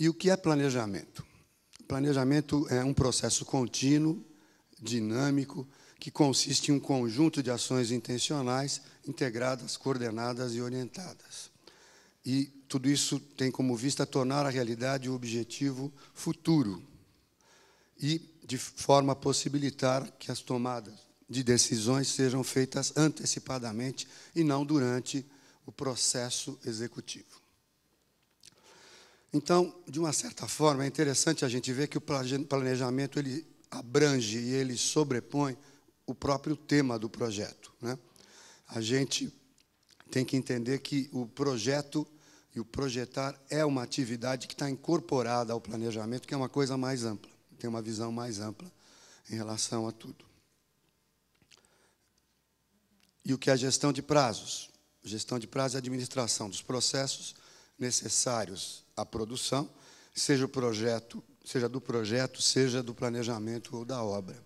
E o que é planejamento? Planejamento é um processo contínuo, dinâmico, que consiste em um conjunto de ações intencionais, integradas, coordenadas e orientadas. E tudo isso tem como vista tornar a realidade o objetivo futuro e de forma a possibilitar que as tomadas de decisões sejam feitas antecipadamente e não durante o processo executivo. Então, de uma certa forma, é interessante a gente ver que o planejamento ele abrange e ele sobrepõe o próprio tema do projeto. Né? A gente tem que entender que o projeto e o projetar é uma atividade que está incorporada ao planejamento, que é uma coisa mais ampla, tem uma visão mais ampla em relação a tudo. E o que é a gestão de prazos? Gestão de prazos é a administração dos processos necessários a produção, seja o projeto, seja do projeto, seja do planejamento ou da obra.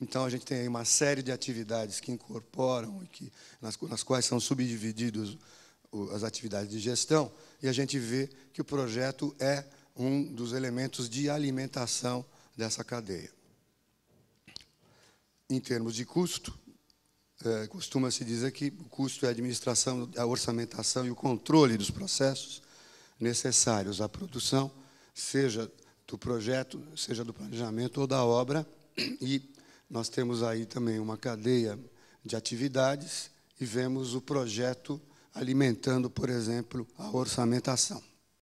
Então a gente tem aí uma série de atividades que incorporam e que nas, nas quais são subdivididos as atividades de gestão e a gente vê que o projeto é um dos elementos de alimentação dessa cadeia. Em termos de custo, é, costuma-se dizer que o custo é a administração, a orçamentação e o controle dos processos necessários à produção, seja do projeto, seja do planejamento ou da obra. E nós temos aí também uma cadeia de atividades e vemos o projeto alimentando, por exemplo, a orçamentação.